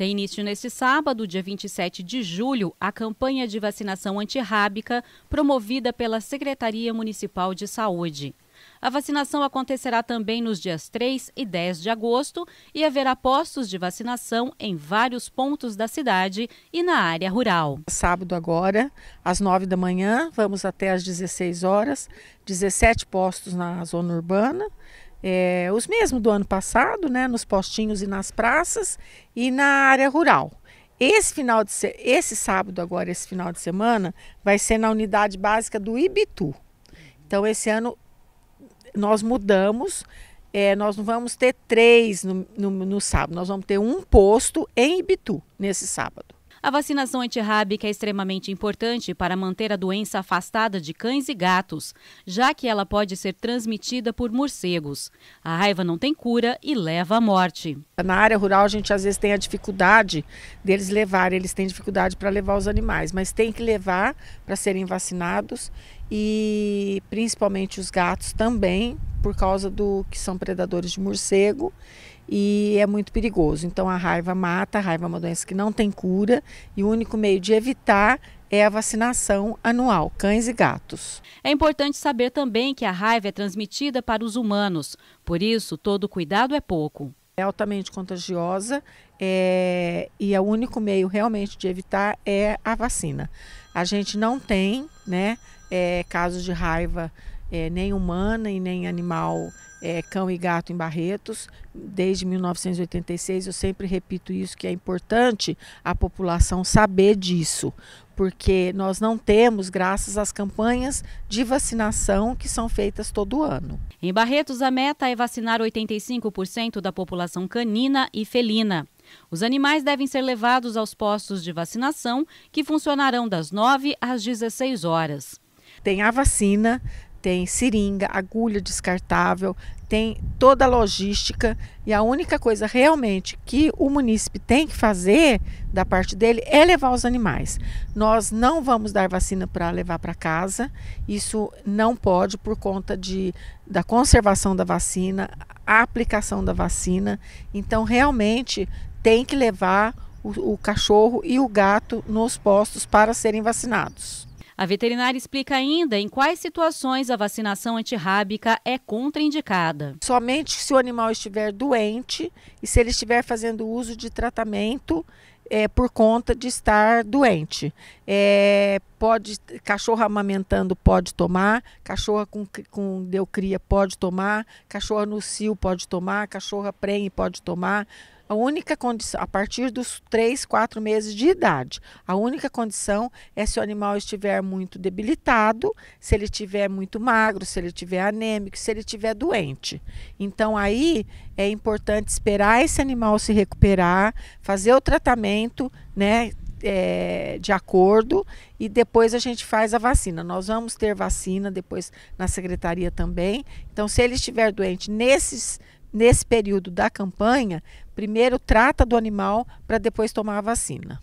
Tem início neste sábado, dia 27 de julho, a campanha de vacinação antirrábica promovida pela Secretaria Municipal de Saúde. A vacinação acontecerá também nos dias 3 e 10 de agosto e haverá postos de vacinação em vários pontos da cidade e na área rural. Sábado agora, às 9 da manhã, vamos até às 16 horas, 17 postos na zona urbana, é, os mesmos do ano passado, né, nos postinhos e nas praças e na área rural. Esse final de esse sábado agora, esse final de semana, vai ser na unidade básica do Ibitu. Então esse ano nós mudamos, é, nós não vamos ter três no, no, no sábado, nós vamos ter um posto em Ibitu nesse sábado. A vacinação antirrábica é extremamente importante para manter a doença afastada de cães e gatos, já que ela pode ser transmitida por morcegos. A raiva não tem cura e leva à morte. Na área rural, a gente às vezes tem a dificuldade deles levar, eles têm dificuldade para levar os animais, mas tem que levar para serem vacinados e principalmente os gatos também por causa do que são predadores de morcego e é muito perigoso. Então a raiva mata, a raiva é uma doença que não tem cura e o único meio de evitar é a vacinação anual, cães e gatos. É importante saber também que a raiva é transmitida para os humanos, por isso todo cuidado é pouco. É altamente contagiosa é, e o único meio realmente de evitar é a vacina. A gente não tem né, é, casos de raiva é, nem humana e nem animal, é, cão e gato em Barretos. Desde 1986, eu sempre repito isso, que é importante a população saber disso, porque nós não temos, graças às campanhas de vacinação que são feitas todo ano. Em Barretos, a meta é vacinar 85% da população canina e felina. Os animais devem ser levados aos postos de vacinação, que funcionarão das 9 às 16 horas. Tem a vacina, tem seringa, agulha descartável, tem toda a logística e a única coisa realmente que o munícipe tem que fazer da parte dele é levar os animais. Nós não vamos dar vacina para levar para casa, isso não pode por conta de, da conservação da vacina, a aplicação da vacina. Então, realmente tem que levar o, o cachorro e o gato nos postos para serem vacinados. A veterinária explica ainda em quais situações a vacinação antirrábica é contraindicada. Somente se o animal estiver doente e se ele estiver fazendo uso de tratamento é, por conta de estar doente. É, pode cachorro amamentando pode tomar, cachorra com, com deucria pode tomar, cachorra no cio pode tomar, cachorra prenhe pode tomar. A única condição, a partir dos 3, 4 meses de idade, a única condição é se o animal estiver muito debilitado, se ele estiver muito magro, se ele estiver anêmico, se ele estiver doente. Então aí é importante esperar esse animal se recuperar, fazer o tratamento, né? É, de acordo e depois a gente faz a vacina. Nós vamos ter vacina depois na secretaria também. Então, se ele estiver doente nesses nesse período da campanha, primeiro trata do animal para depois tomar a vacina.